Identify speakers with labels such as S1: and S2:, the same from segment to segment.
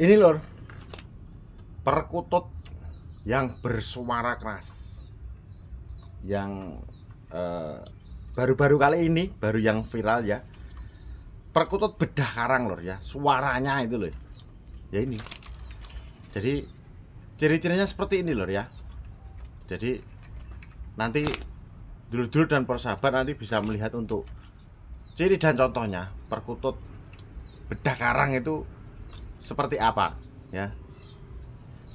S1: ini lor perkutut yang bersuara keras yang eh, baru-baru eh, kali ini baru yang viral ya perkutut bedah karang lor ya suaranya itu loh ya ini jadi ciri-cirinya seperti ini lor ya jadi nanti dulu-dulu dan persahabat nanti bisa melihat untuk ciri dan contohnya perkutut bedah karang itu seperti apa ya.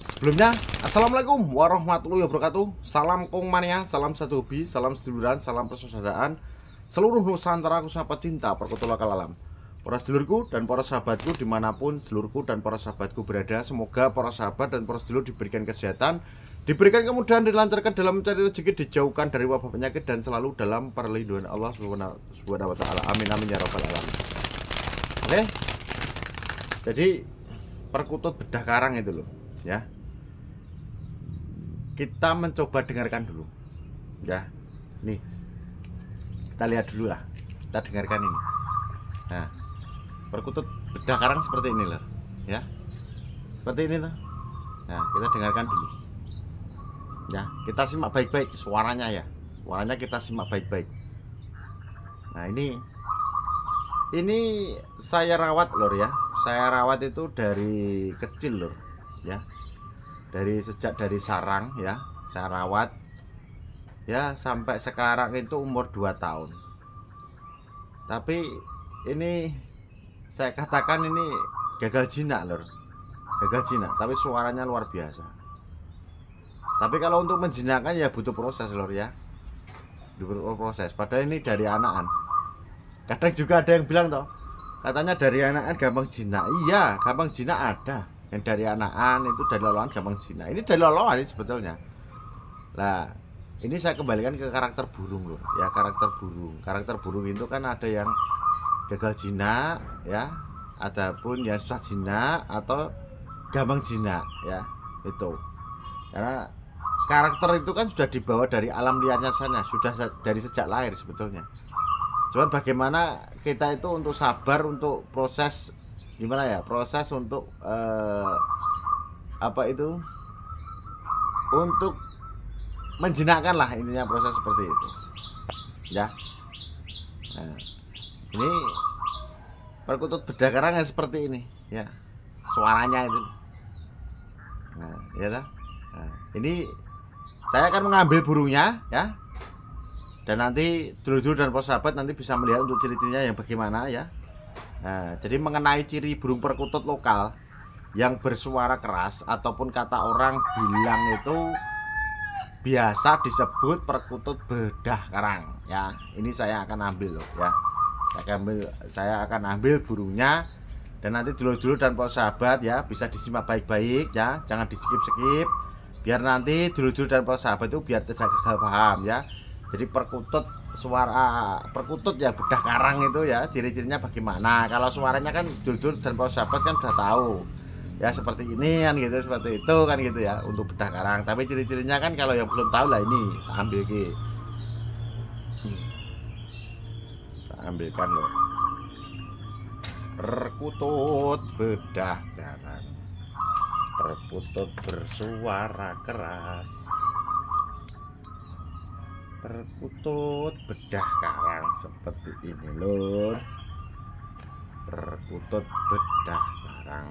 S1: Sebelumnya, Assalamualaikum warahmatullahi wabarakatuh Salam Kong Mania, salam satu hobi, salam seduluran, salam persaudaraan Seluruh Nusantara aku sahabat cinta perkutulah alam Para sedulurku dan para sahabatku dimanapun seluruhku dan para sahabatku berada Semoga para sahabat dan para sedulur diberikan kesehatan Diberikan kemudahan dilancarkan dalam mencari rezeki Dijauhkan dari wabah penyakit dan selalu dalam perlindungan Allah subhanahu wa ta'ala Amin amin ya robbal alamin Oke Jadi perkutut bedah karang itu loh ya kita mencoba dengarkan dulu ya nih kita lihat dulu lah kita dengarkan ini nah perkutut bedah karang seperti ini loh ya seperti ini tuh nah kita dengarkan dulu ya kita simak baik-baik suaranya ya suaranya kita simak baik-baik nah ini ini saya rawat lor ya saya rawat itu dari kecil loh ya dari sejak dari sarang ya saya rawat ya sampai sekarang itu umur 2 tahun tapi ini saya katakan ini gagal jinak lor gagal jinak tapi suaranya luar biasa tapi kalau untuk menjinakkan ya butuh proses lor ya butuh proses padahal ini dari anakan kadang juga ada yang bilang toh katanya dari anak anakan gampang jina iya gampang jina ada yang dari anak anakan itu dari loloan gampang jina ini dari loloan ini sebetulnya lah ini saya kembalikan ke karakter burung loh ya karakter burung karakter burung itu kan ada yang gagal jina ya Ataupun yang susah jina atau gampang jina ya itu karena karakter itu kan sudah dibawa dari alam liarnya sana sudah dari sejak lahir sebetulnya cuman bagaimana kita itu untuk sabar untuk proses gimana ya proses untuk uh, apa itu untuk menjenakkan lah intinya proses seperti itu ya nah, ini perkutut bedah karangnya seperti ini ya suaranya itu nah ya nah, ini saya akan mengambil burungnya ya dan nanti dulu dulu dan pos sahabat nanti bisa melihat untuk ciri-cirinya yang bagaimana ya nah, jadi mengenai ciri burung perkutut lokal yang bersuara keras ataupun kata orang bilang itu biasa disebut perkutut bedah karang ya ini saya akan ambil loh ya saya akan ambil, saya akan ambil burungnya dan nanti dulu dulu dan para sahabat ya bisa disimak baik-baik ya jangan di skip skip biar nanti dulu dulu dan para sahabat itu biar tidak gagal paham ya jadi perkutut suara perkutut ya bedah karang itu ya ciri-cirinya bagaimana kalau suaranya kan jujur dan paus sahabat kan sudah tahu ya seperti ini kan gitu seperti itu kan gitu ya untuk bedah karang tapi ciri-cirinya kan kalau yang belum tahu lah ini ambil ki ambilkan loh perkutut bedah karang perkutut bersuara keras perkutut bedah karang seperti ini lur perkutut bedah karang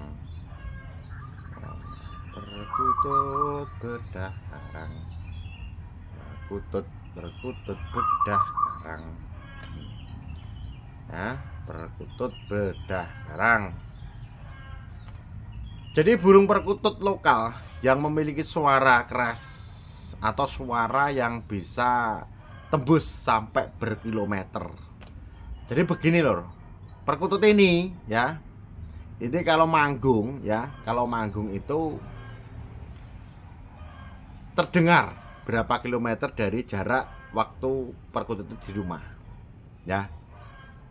S1: perkutut bedah karang perkutut perkutut bedah karang Ya perkutut bedah karang jadi burung perkutut lokal yang memiliki suara keras atau suara yang bisa tembus sampai berkilometer. Jadi begini lor, perkutut ini ya, ini kalau manggung ya, kalau manggung itu terdengar berapa kilometer dari jarak waktu perkutut itu di rumah ya.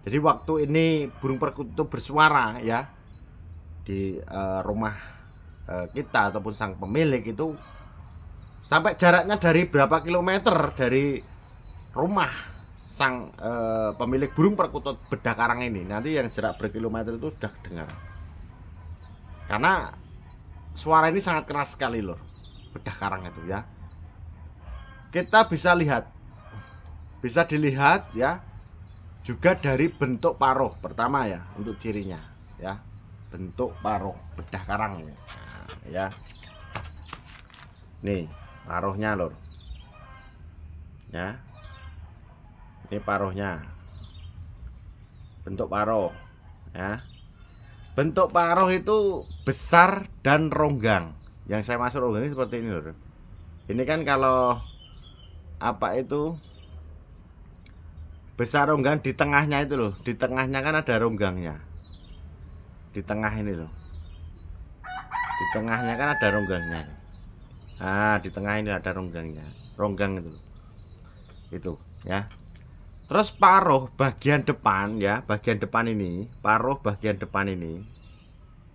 S1: Jadi waktu ini burung perkutut itu bersuara ya di uh, rumah uh, kita ataupun sang pemilik itu sampai jaraknya dari berapa kilometer dari rumah sang e, pemilik burung perkutut bedah karang ini nanti yang jarak berkilometer itu sudah dengar karena suara ini sangat keras sekali lor bedah karang itu ya kita bisa lihat bisa dilihat ya juga dari bentuk paruh pertama ya untuk cirinya ya bentuk paruh bedah karang nah, ya nih paruhnya lor ya ini paruhnya bentuk paruh ya bentuk paruh itu besar dan ronggang yang saya masuk ronggang ini seperti ini lor ini kan kalau apa itu besar ronggang di tengahnya itu loh di tengahnya kan ada ronggangnya di tengah ini loh di tengahnya kan ada ronggangnya Nah, di tengah ini ada ronggangnya. Ronggang itu. Itu, ya. Terus paruh bagian depan ya, bagian depan ini, paruh bagian depan ini.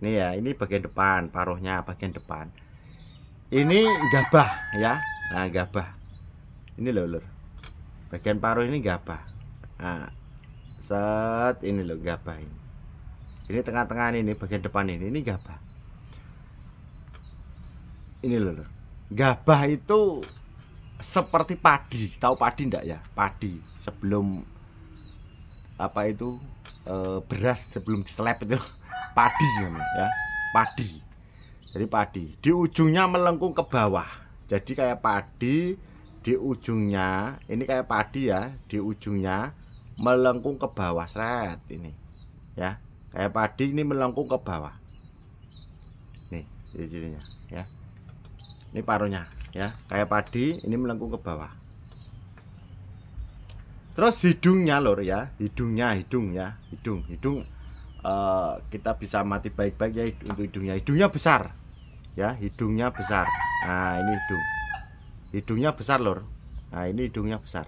S1: ini ya, ini bagian depan, paruhnya bagian depan. Ini gabah ya. Nah, gabah. Ini loh, lur. Bagian paruh ini gabah. Nah, set ini loh gabah ini. Ini tengah-tengah ini, bagian depan ini, ini gabah. Ini loh, lur gabah itu seperti padi tahu padi ndak ya padi sebelum apa itu e, beras sebelum diselep itu padi ya, ya padi jadi padi di ujungnya melengkung ke bawah jadi kayak padi di ujungnya ini kayak padi ya di ujungnya melengkung ke bawah seret ini ya kayak padi ini melengkung ke bawah nih jadinya ini paruhnya ya kayak padi ini melengkung ke bawah terus hidungnya lor ya hidungnya hidung ya hidung hidung uh, kita bisa mati baik-baik ya untuk hidungnya hidungnya besar ya hidungnya besar nah ini hidung hidungnya besar lor nah ini hidungnya besar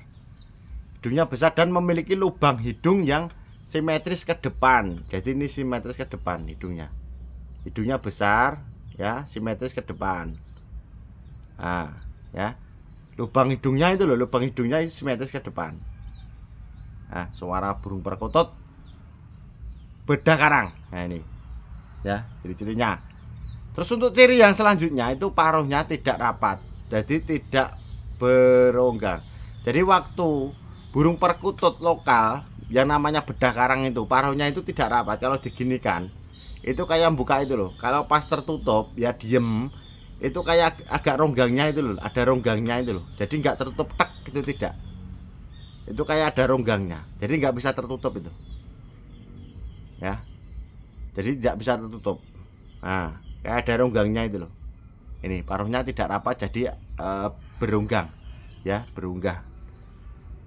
S1: hidungnya besar dan memiliki lubang hidung yang simetris ke depan jadi ini simetris ke depan hidungnya hidungnya besar ya simetris ke depan Nah, ya. Lubang hidungnya itu loh, lubang hidungnya itu simetris ke depan. Nah, suara burung perkutut beda karang. Nah, ini. Ya, ciri-cirinya. Terus untuk ciri yang selanjutnya itu paruhnya tidak rapat. Jadi tidak berongga. Jadi waktu burung perkutut lokal yang namanya bedah karang itu paruhnya itu tidak rapat kalau diginikan itu kayak buka itu loh kalau pas tertutup ya diem itu kayak agak ronggangnya itu loh ada ronggangnya itu loh jadi nggak tertutup tek itu tidak itu kayak ada ronggangnya jadi nggak bisa tertutup itu ya jadi tidak bisa tertutup nah kayak ada ronggangnya itu loh ini paruhnya tidak apa, jadi e, berunggang ya berunggah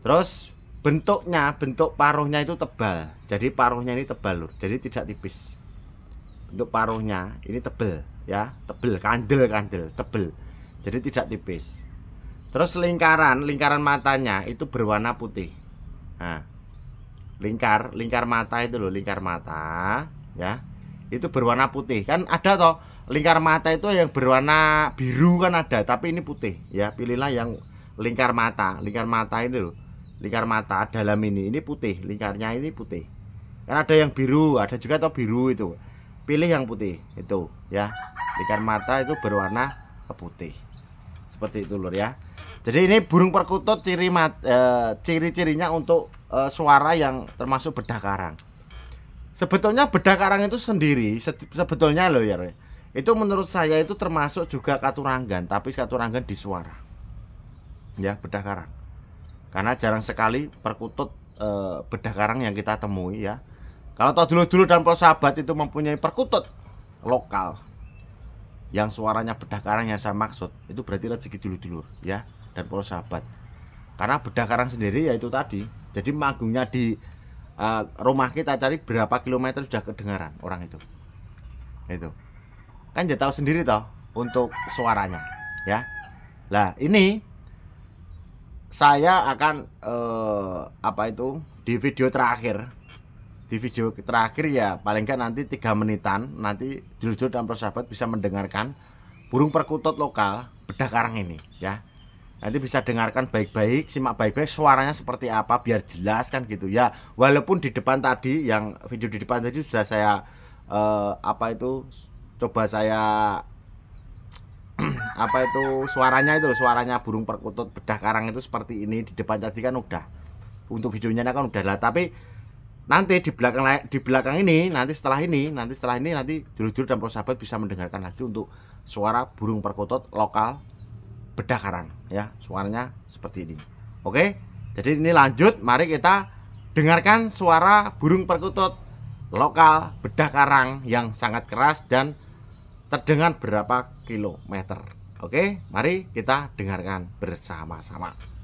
S1: terus bentuknya bentuk paruhnya itu tebal jadi paruhnya ini tebal loh, jadi tidak tipis untuk paruhnya ini tebel ya tebel kandel kandel tebel jadi tidak tipis terus lingkaran lingkaran matanya itu berwarna putih nah, lingkar lingkar mata itu loh lingkar mata ya itu berwarna putih kan ada toh lingkar mata itu yang berwarna biru kan ada tapi ini putih ya pilihlah yang lingkar mata lingkar mata ini loh lingkar mata dalam ini ini putih lingkarnya ini putih kan ada yang biru ada juga toh biru itu pilih yang putih itu ya ikan mata itu berwarna putih seperti itu lur ya jadi ini burung perkutut ciri mat, e, ciri-cirinya untuk e, suara yang termasuk bedah karang sebetulnya bedah karang itu sendiri se, sebetulnya loh ya itu menurut saya itu termasuk juga katuranggan tapi katuranggan di suara ya bedah karang karena jarang sekali perkutut e, bedah karang yang kita temui ya kalau toh dulu-dulu dan sahabat itu mempunyai perkutut lokal yang suaranya bedah karang yang saya maksud itu berarti rezeki dulu dulu ya dan sahabat. Karena bedah karang sendiri ya itu tadi. Jadi manggungnya di uh, rumah kita cari berapa kilometer sudah kedengaran orang itu. Itu. Kan jadi tahu sendiri toh untuk suaranya ya. lah ini saya akan eh, apa itu di video terakhir di video terakhir ya paling nggak nanti tiga menitan nanti judul dan persahabat bisa mendengarkan burung perkutut lokal bedah karang ini ya nanti bisa dengarkan baik-baik simak baik-baik suaranya seperti apa biar jelas kan gitu ya walaupun di depan tadi yang video di depan tadi sudah saya eh, apa itu coba saya apa itu suaranya itu suaranya burung perkutut bedah karang itu seperti ini di depan tadi kan udah untuk videonya kan udah lah tapi nanti di belakang di belakang ini nanti setelah ini nanti setelah ini nanti dulu-dulu dan sahabat bisa mendengarkan lagi untuk suara burung perkutut lokal bedah karang ya suaranya seperti ini oke jadi ini lanjut mari kita dengarkan suara burung perkutut lokal bedah karang yang sangat keras dan terdengar berapa kilometer oke mari kita dengarkan bersama-sama